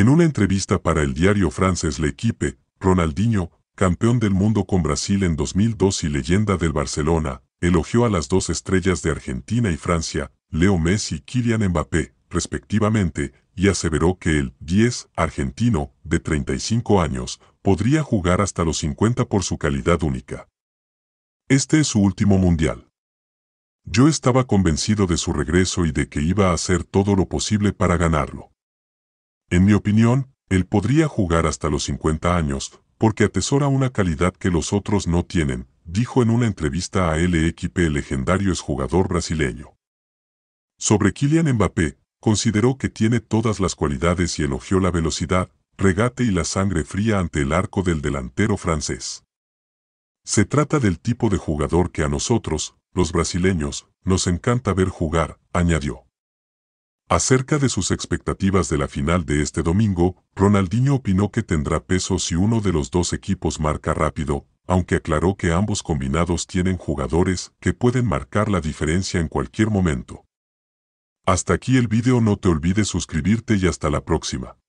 En una entrevista para el diario francés L'Equipe, Ronaldinho, campeón del mundo con Brasil en 2002 y leyenda del Barcelona, elogió a las dos estrellas de Argentina y Francia, Leo Messi y Kylian Mbappé, respectivamente, y aseveró que el 10 argentino, de 35 años, podría jugar hasta los 50 por su calidad única. Este es su último mundial. Yo estaba convencido de su regreso y de que iba a hacer todo lo posible para ganarlo. En mi opinión, él podría jugar hasta los 50 años, porque atesora una calidad que los otros no tienen, dijo en una entrevista a L'Equipe el legendario exjugador brasileño. Sobre Kylian Mbappé, consideró que tiene todas las cualidades y elogió la velocidad, regate y la sangre fría ante el arco del delantero francés. Se trata del tipo de jugador que a nosotros, los brasileños, nos encanta ver jugar, añadió. Acerca de sus expectativas de la final de este domingo, Ronaldinho opinó que tendrá peso si uno de los dos equipos marca rápido, aunque aclaró que ambos combinados tienen jugadores que pueden marcar la diferencia en cualquier momento. Hasta aquí el video no te olvides suscribirte y hasta la próxima.